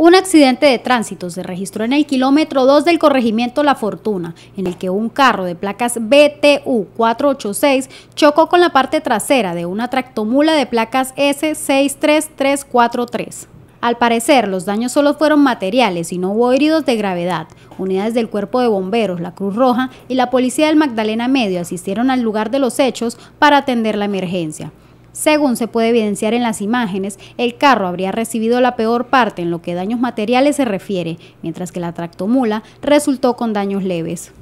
Un accidente de tránsito se registró en el kilómetro 2 del corregimiento La Fortuna, en el que un carro de placas BTU 486 chocó con la parte trasera de una tractomula de placas S63343. Al parecer, los daños solo fueron materiales y no hubo heridos de gravedad. Unidades del Cuerpo de Bomberos, la Cruz Roja y la Policía del Magdalena Medio asistieron al lugar de los hechos para atender la emergencia. Según se puede evidenciar en las imágenes, el carro habría recibido la peor parte en lo que daños materiales se refiere, mientras que la tractomula resultó con daños leves.